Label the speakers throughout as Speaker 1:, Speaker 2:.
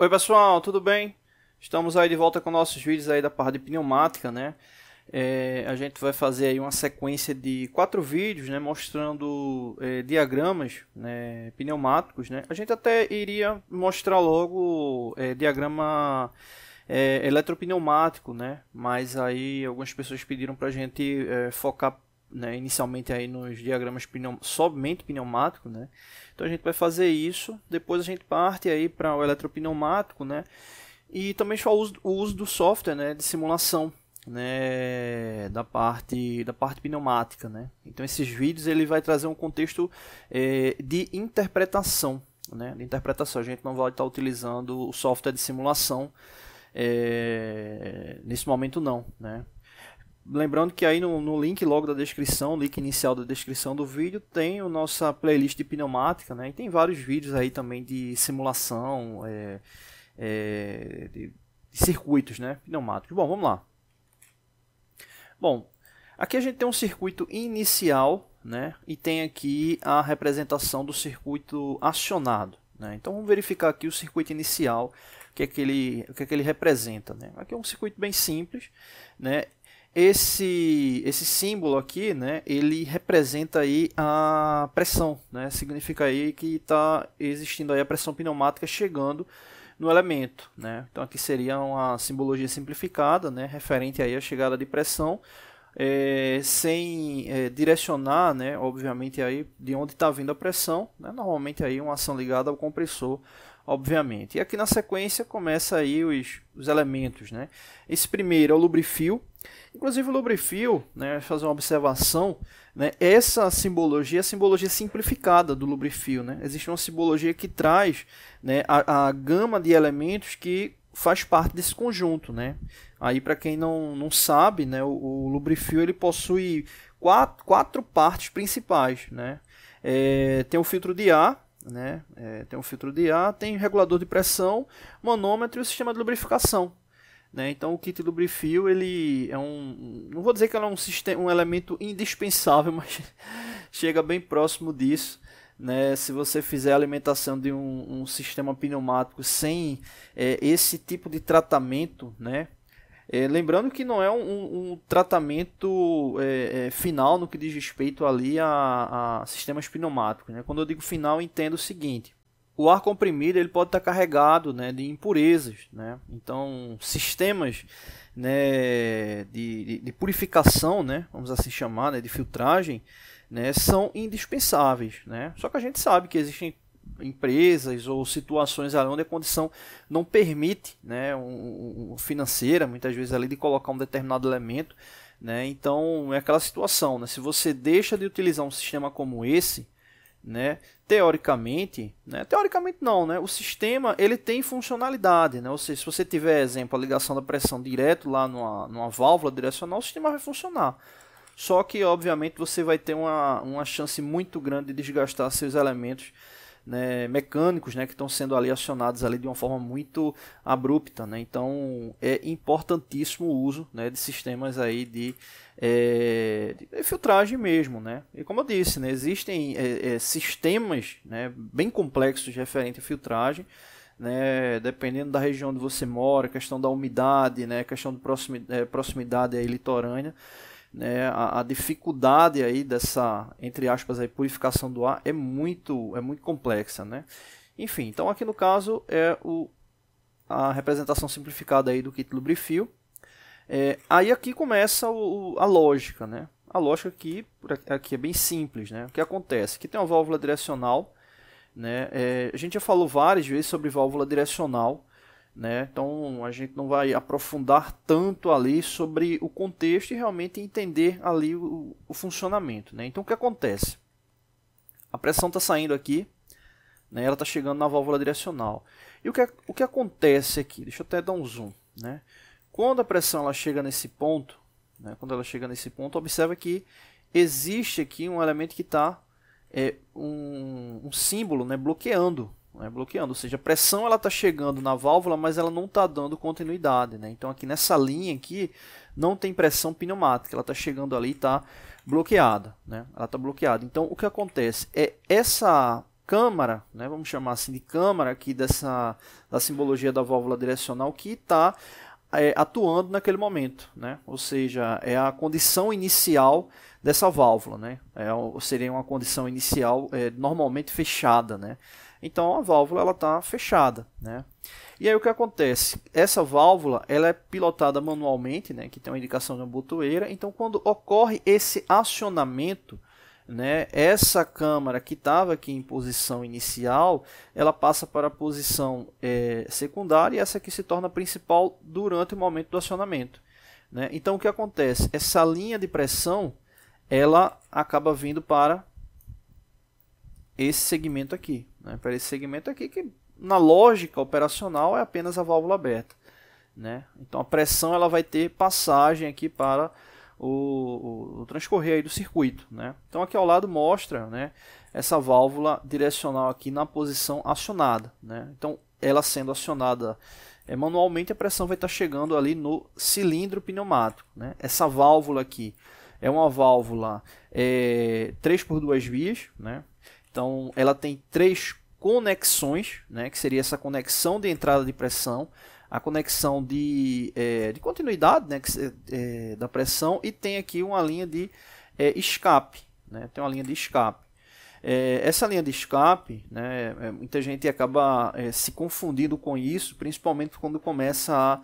Speaker 1: Oi pessoal, tudo bem? Estamos aí de volta com nossos vídeos aí da parte de pneumática, né? É, a gente vai fazer aí uma sequência de quatro vídeos, né? Mostrando é, diagramas né, pneumáticos, né? A gente até iria mostrar logo é, diagrama é, eletropneumático, né? Mas aí algumas pessoas pediram para a gente é, focar né, inicialmente aí nos diagramas pneum, somente pneumático, né? Então a gente vai fazer isso, depois a gente parte aí para o eletropneumático, né? E também o uso, o uso do software, né, de simulação, né, da parte da parte pneumática, né? Então esses vídeos ele vai trazer um contexto é, de interpretação, né? De interpretação, a gente não vai estar utilizando o software de simulação é, nesse momento não, né? Lembrando que aí no, no link logo da descrição, link inicial da descrição do vídeo, tem a nossa playlist de pneumática, né? E tem vários vídeos aí também de simulação, é, é, de, de circuitos, né? Pneumáticos. Bom, vamos lá. Bom, aqui a gente tem um circuito inicial, né? E tem aqui a representação do circuito acionado, né? Então vamos verificar aqui o circuito inicial, o que é que ele, o que é que ele representa, né? Aqui é um circuito bem simples, né? Esse, esse símbolo aqui, né, ele representa aí a pressão, né, significa aí que está existindo aí a pressão pneumática chegando no elemento, né. Então aqui seria uma simbologia simplificada, né, referente aí à chegada de pressão, é, sem é, direcionar, né, obviamente aí de onde está vindo a pressão, né, normalmente aí uma ação ligada ao compressor obviamente. E aqui na sequência começa aí os, os elementos, né? Esse primeiro é o lubrifio. Inclusive o lubrifio, né, fazer uma observação, né, essa simbologia é a simbologia simplificada do lubrifio, Né? Existe uma simbologia que traz né, a, a gama de elementos que faz parte desse conjunto, né? Aí para quem não, não sabe, né, o, o ele possui quatro, quatro partes principais, né? É, tem o filtro de ar, né? É, tem um filtro de ar, tem regulador de pressão, manômetro e o sistema de lubrificação. Né? Então o kit Lubrifil ele é um, não vou dizer que ele é um, sistema, um elemento indispensável, mas chega bem próximo disso. Né? Se você fizer a alimentação de um, um sistema pneumático sem é, esse tipo de tratamento, né? É, lembrando que não é um, um tratamento é, é, final no que diz respeito ali a, a sistemas pneumáticos. Né? Quando eu digo final, entendo o seguinte. O ar comprimido ele pode estar carregado né, de impurezas. Né? Então, sistemas né, de, de, de purificação, né, vamos assim chamar, né, de filtragem, né, são indispensáveis. Né? Só que a gente sabe que existem empresas ou situações ali onde a condição não permite, né, um, um financeira, muitas vezes ali de colocar um determinado elemento, né? Então é aquela situação, né? Se você deixa de utilizar um sistema como esse, né? Teoricamente, né? Teoricamente não, né? O sistema ele tem funcionalidade, né? Ou seja, se você tiver, exemplo, a ligação da pressão direto lá numa, numa válvula direcional, o sistema vai funcionar. Só que, obviamente, você vai ter uma, uma chance muito grande de desgastar seus elementos né, mecânicos né, que estão sendo ali acionados ali de uma forma muito abrupta. Né? Então é importantíssimo o uso né, de sistemas aí de, é, de filtragem mesmo. Né? E como eu disse, né, existem é, é, sistemas né, bem complexos referente à filtragem. Né, dependendo da região onde você mora, questão da umidade, né, questão de proximidade, é, proximidade aí, litorânea, né, a, a, dificuldade aí dessa, entre aspas, aí, purificação do ar é muito, é muito complexa, né? Enfim, então aqui no caso é o, a representação simplificada aí do kit lubrifio. É, aí aqui começa o, a lógica, né? A lógica aqui, aqui é bem simples, né? O que acontece? Aqui tem uma válvula direcional, né? É, a gente já falou várias vezes sobre válvula direcional, né? Então a gente não vai aprofundar tanto ali sobre o contexto e realmente entender ali o, o funcionamento. Né? Então o que acontece? A pressão está saindo aqui, né? ela está chegando na válvula direcional. E o que, o que acontece aqui? Deixa eu até dar um zoom. Né? Quando a pressão ela chega nesse ponto, né? quando ela chega nesse ponto, observa que existe aqui um elemento que está é, um, um símbolo né? bloqueando né, bloqueando. Ou seja, a pressão ela está chegando na válvula, mas ela não está dando continuidade. Né? Então aqui nessa linha aqui não tem pressão pneumática, ela está chegando ali e está bloqueada. Né? Ela está bloqueada. Então o que acontece é essa câmara, né, vamos chamar assim de câmara aqui dessa da simbologia da válvula direcional que está é, atuando naquele momento, né? Ou seja, é a condição inicial dessa válvula, né? É, seria uma condição inicial é, normalmente fechada, né? então a válvula ela está fechada, né? E aí o que acontece? Essa válvula ela é pilotada manualmente, né? Que tem uma indicação de uma botoeira. Então quando ocorre esse acionamento, né? Essa câmara que estava aqui em posição inicial, ela passa para a posição é, secundária e essa que se torna principal durante o momento do acionamento. Né? Então o que acontece? Essa linha de pressão ela acaba vindo para esse segmento aqui né, para esse segmento aqui que na lógica operacional é apenas a válvula aberta. Né? Então a pressão ela vai ter passagem aqui para o, o, o transcorrer do circuito. Né? Então aqui ao lado mostra né, essa válvula direcional aqui na posição acionada. Né? Então ela sendo acionada é, manualmente a pressão vai estar chegando ali no cilindro pneumático. Né? Essa válvula aqui é uma válvula é, 3 por 2 vias, né? Então, ela tem três conexões, né, que seria essa conexão de entrada de pressão, a conexão de, é, de continuidade né, que, é, da pressão e tem aqui uma linha de é, escape. Né, tem uma linha de escape. É, essa linha de escape, né, é, muita gente acaba é, se confundindo com isso, principalmente quando começa a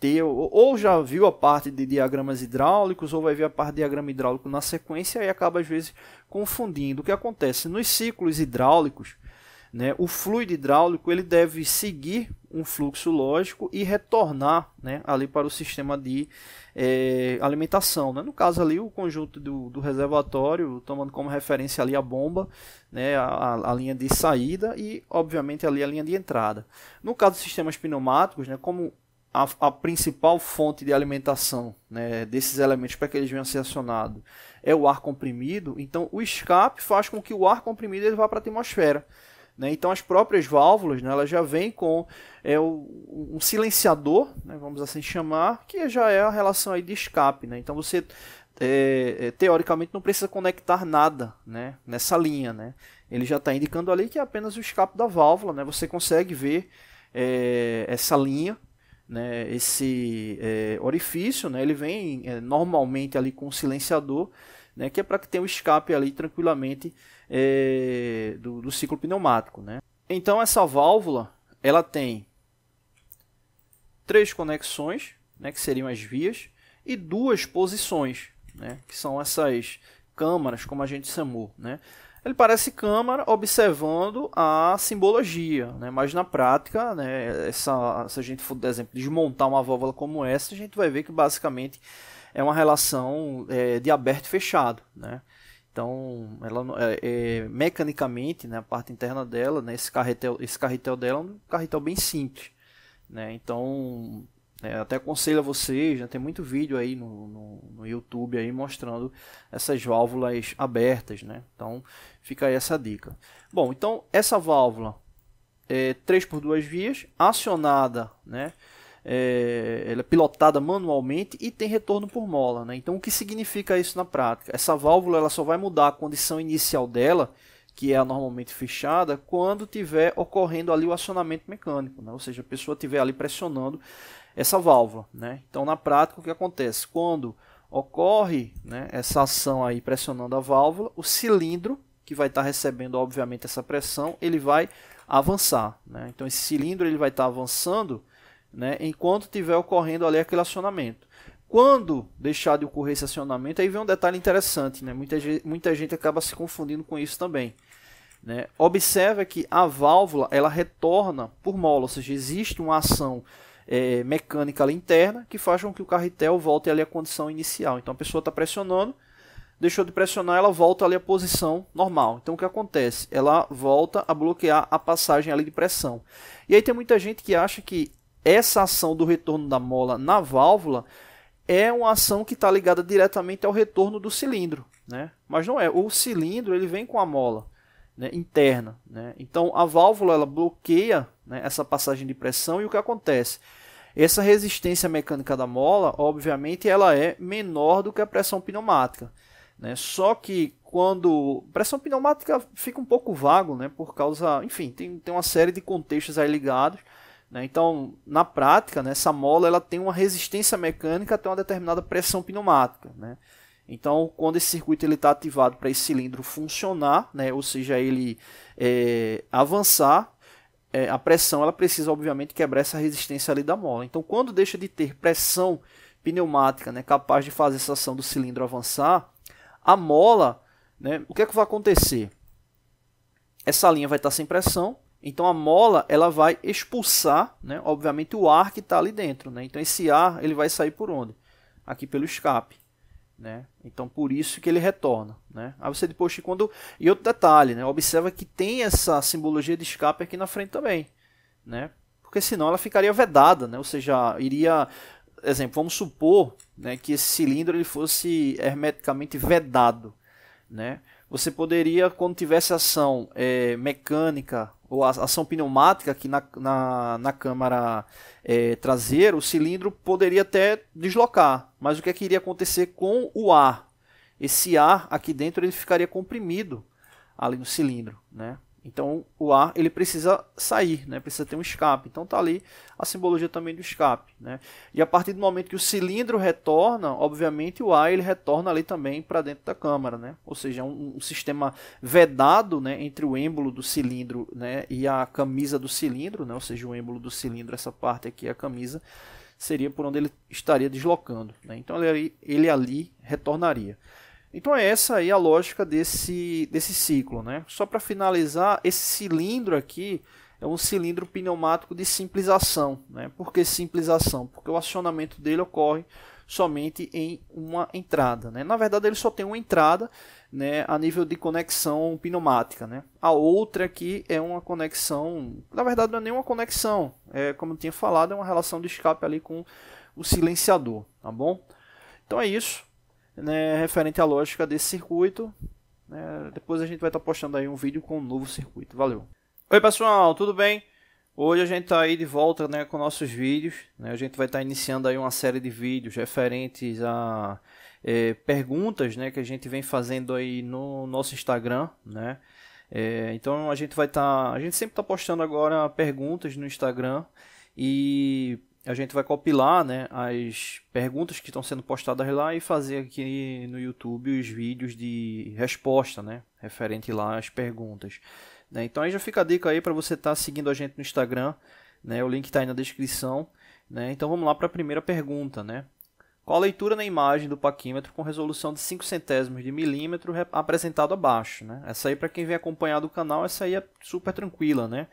Speaker 1: ter ou já viu a parte de diagramas hidráulicos ou vai ver a parte de diagrama hidráulico na sequência e acaba às vezes confundindo. O que acontece nos ciclos hidráulicos, né, o fluido hidráulico ele deve seguir um fluxo lógico e retornar né, ali para o sistema de é, alimentação. Né? No caso ali o conjunto do, do, reservatório, tomando como referência ali a bomba, né, a, a, linha de saída e obviamente ali a linha de entrada. No caso dos sistemas pneumáticos, né, como a, a, principal fonte de alimentação né, desses elementos para que eles venham a ser acionados é o ar comprimido, então o escape faz com que o ar comprimido ele vá para a atmosfera. Né? Então as próprias válvulas né, elas já vêm com é, o, um silenciador, né, vamos assim chamar, que já é a relação aí de escape. Né? Então você é, é teoricamente não precisa conectar nada né, nessa linha. Né? Ele já está indicando ali que é apenas o escape da válvula. Né? Você consegue ver é, essa linha né, esse é, orifício, né, ele vem é, normalmente ali com um silenciador, né, que é para que tenha o um escape ali tranquilamente é, do, do, ciclo pneumático. Né. Então essa válvula ela tem três conexões, né, que seriam as vias, e duas posições, né, que são essas câmaras, como a gente chamou. Né ele parece câmara observando a simbologia, né? mas na prática, né, essa, se a gente for, por exemplo, desmontar uma válvula como essa, a gente vai ver que basicamente é uma relação é, de aberto e fechado. Né? Então, ela é, é, mecanicamente, né, a parte interna dela, né, esse, carretel, esse carretel dela é um carretel bem simples. Né? Então, é, até aconselho a vocês, tem muito vídeo aí no, no, no, YouTube aí mostrando essas válvulas abertas, né? Então fica aí essa dica. Bom, então essa válvula é 3 por 2 vias, acionada, né? É, ela é pilotada manualmente e tem retorno por mola, né? Então o que significa isso na prática? Essa válvula ela só vai mudar a condição inicial dela, que é normalmente fechada, quando tiver ocorrendo ali o acionamento mecânico, né? Ou seja, a pessoa tiver ali pressionando essa válvula. Né? Então, na prática, o que acontece? Quando ocorre né, essa ação aí pressionando a válvula, o cilindro, que vai estar tá recebendo, obviamente, essa pressão, ele vai avançar. Né? Então, esse cilindro ele vai estar tá avançando né, enquanto estiver ocorrendo ali aquele acionamento. Quando deixar de ocorrer esse acionamento, aí vem um detalhe interessante, né? muita, gente, muita gente acaba se confundindo com isso também. Né? Observe que a válvula ela retorna por mola, ou seja, existe uma ação é, mecânica ali interna que faz com que o carretel volte ali à condição inicial. Então a pessoa está pressionando, deixou de pressionar, ela volta ali à posição normal. Então o que acontece? Ela volta a bloquear a passagem ali de pressão. E aí tem muita gente que acha que essa ação do retorno da mola na válvula é uma ação que está ligada diretamente ao retorno do cilindro, né? Mas não é. O cilindro ele vem com a mola né, interna, né? Então a válvula ela bloqueia né, essa passagem de pressão e o que acontece? Essa resistência mecânica da mola, obviamente, ela é menor do que a pressão pneumática. Né? Só que quando pressão pneumática fica um pouco vago, né? Por causa, enfim, tem, tem uma série de contextos aí ligados. Né? Então, na prática, né, essa mola ela tem uma resistência mecânica até uma determinada pressão pneumática, né? Então, quando esse circuito ele está ativado para esse cilindro funcionar, né, ou seja, ele é, avançar, é, a pressão ela precisa, obviamente, quebrar essa resistência ali da mola. Então, quando deixa de ter pressão pneumática né, capaz de fazer essa ação do cilindro avançar, a mola, né, o que é que vai acontecer? Essa linha vai estar sem pressão, então a mola ela vai expulsar, né, obviamente, o ar que está ali dentro. Né? Então, esse ar ele vai sair por onde? Aqui pelo escape. Né? Então por isso que ele retorna, né? Aí você depois quando e outro detalhe, né? Observa que tem essa simbologia de escape aqui na frente também, né? Porque senão ela ficaria vedada, né? Ou seja, iria, exemplo, vamos supor, né, que esse cilindro ele fosse hermeticamente vedado, né? Você poderia quando tivesse ação é, mecânica ou a ação pneumática aqui na, na, na câmara é, traseira, o cilindro poderia até deslocar, mas o que, é que iria acontecer com o ar? Esse ar aqui dentro ele ficaria comprimido ali no cilindro, né? Então o ar ele precisa sair, né? precisa ter um escape. Então está ali a simbologia também do escape. Né? E a partir do momento que o cilindro retorna, obviamente o ar ele retorna ali também para dentro da câmara. Né? Ou seja, é um, um sistema vedado né? entre o êmbolo do cilindro né? e a camisa do cilindro, né? ou seja, o êmbolo do cilindro, essa parte aqui a camisa, seria por onde ele estaria deslocando. Né? Então ele, ele ali retornaria. Então é essa aí a lógica desse, desse ciclo. Né? Só para finalizar, esse cilindro aqui é um cilindro pneumático de simplização. Né? Por que simplização? Porque o acionamento dele ocorre somente em uma entrada. Né? Na verdade, ele só tem uma entrada né, a nível de conexão pneumática. Né? A outra aqui é uma conexão, na verdade, não é nenhuma conexão. É, como eu tinha falado, é uma relação de escape ali com o silenciador. Tá bom? Então é isso né, referente à lógica desse circuito. Né? Depois a gente vai estar tá postando aí um vídeo com um novo circuito. Valeu! Oi pessoal, tudo bem? Hoje a gente está aí de volta né, com nossos vídeos. Né? A gente vai estar tá iniciando aí uma série de vídeos referentes a é, perguntas né, que a gente vem fazendo aí no nosso Instagram. Né? É, então a gente vai estar. Tá, a gente sempre está postando agora perguntas no Instagram. E a gente vai compilar né, as perguntas que estão sendo postadas lá e fazer aqui no YouTube os vídeos de resposta, né, referente lá às perguntas. Né? Então aí já fica a dica aí para você estar tá seguindo a gente no Instagram, né, o link está aí na descrição. Né? Então vamos lá para a primeira pergunta, né? com a leitura na imagem do paquímetro com resolução de 5 centésimos de milímetro apresentado abaixo. Né? Essa aí, para quem vem acompanhado o canal, essa aí é super tranquila. Né?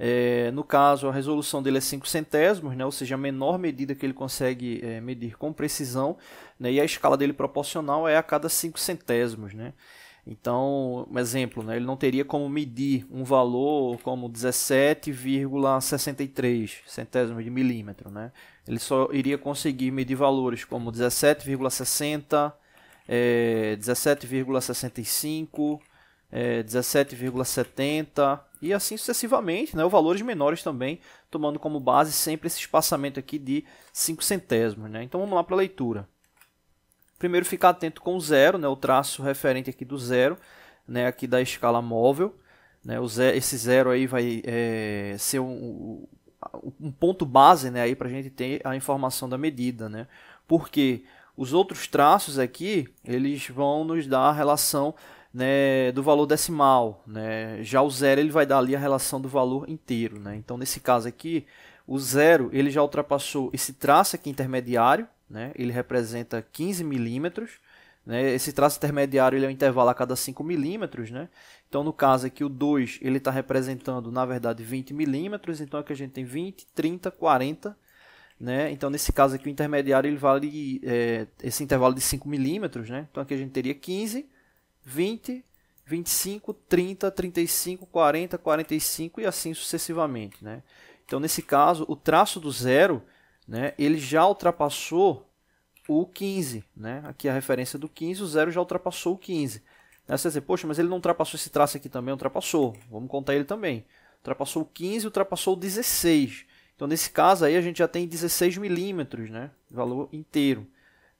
Speaker 1: É, no caso, a resolução dele é 5 centésimos, né? ou seja, a menor medida que ele consegue é, medir com precisão, né? e a escala dele proporcional é a cada 5 centésimos. Né? Então, um exemplo, né? ele não teria como medir um valor como 17,63 centésimos de milímetro. Né? Ele só iria conseguir medir valores como 17,60, é, 17,65, é, 17,70 e assim sucessivamente, né? valores menores também, tomando como base sempre esse espaçamento aqui de 5 centésimos. Né? Então vamos lá para a leitura. Primeiro ficar atento com o zero, né, o traço referente aqui do zero, né, aqui da escala móvel. Né, o zero, esse zero aí vai é, ser um, um, ponto base né, para a gente ter a informação da medida. Né, porque os outros traços aqui eles vão nos dar a relação né, do valor decimal. Né? Já o zero ele vai dar ali a relação do valor inteiro. Né? Então, nesse caso aqui, o zero ele já ultrapassou esse traço aqui intermediário, né? Ele representa 15 milímetros. Né? Esse traço intermediário ele é um intervalo a cada 5 milímetros. Né? Então, no caso aqui, o 2 está representando, na verdade, 20 milímetros. Então, aqui a gente tem 20, 30, 40 né? Então, nesse caso aqui, o intermediário ele vale é, esse intervalo de 5 milímetros, né? Então, aqui a gente teria 15, 20, 25, 30, 35, 40, 45 e assim sucessivamente, né? Então, nesse caso, o traço do zero né, ele já ultrapassou o 15. Né? Aqui a referência do 15, o 0 já ultrapassou o 15. Aí você dizer, poxa, mas ele não ultrapassou esse traço aqui também, ultrapassou. Vamos contar ele também. Ultrapassou o 15 ultrapassou o 16. Então, nesse caso aí, a gente já tem 16 milímetros, né? Valor inteiro.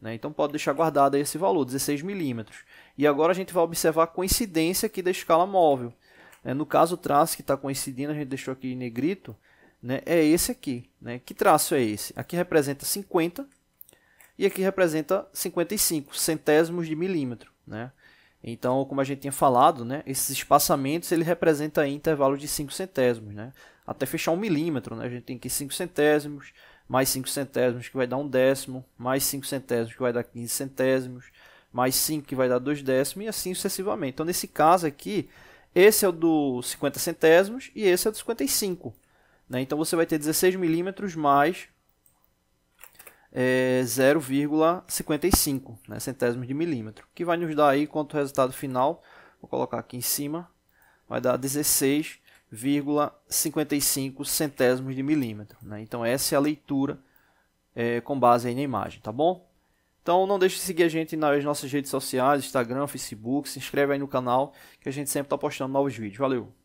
Speaker 1: Né? Então, pode deixar guardado esse valor, 16 milímetros. E agora a gente vai observar a coincidência aqui da escala móvel. É, no caso, o traço que está coincidindo, a gente deixou aqui em negrito, né, é esse aqui. Né? Que traço é esse? Aqui representa 50 e aqui representa 55 centésimos de milímetro. Né? Então, como a gente tinha falado, né, esses espaçamentos ele representa intervalos de 5 centésimos, né? até fechar um milímetro. Né? A gente tem aqui 5 centésimos, mais 5 centésimos que vai dar um décimo, mais 5 centésimos que vai dar 15 centésimos, mais 5 que vai dar 2 décimos e assim sucessivamente. Então, nesse caso aqui, esse é o do 50 centésimos e esse é o dos 55. Né? Então você vai ter 16 milímetros mais é, 0,55 né? centésimos de milímetro, que vai nos dar aí quanto resultado final, vou colocar aqui em cima, vai dar 16,55 centésimos de milímetro. Né? Então essa é a leitura é, com base aí na imagem, tá bom? Então não deixe de seguir a gente nas nossas redes sociais, Instagram, Facebook, se inscreve aí no canal que a gente sempre está postando novos vídeos. Valeu!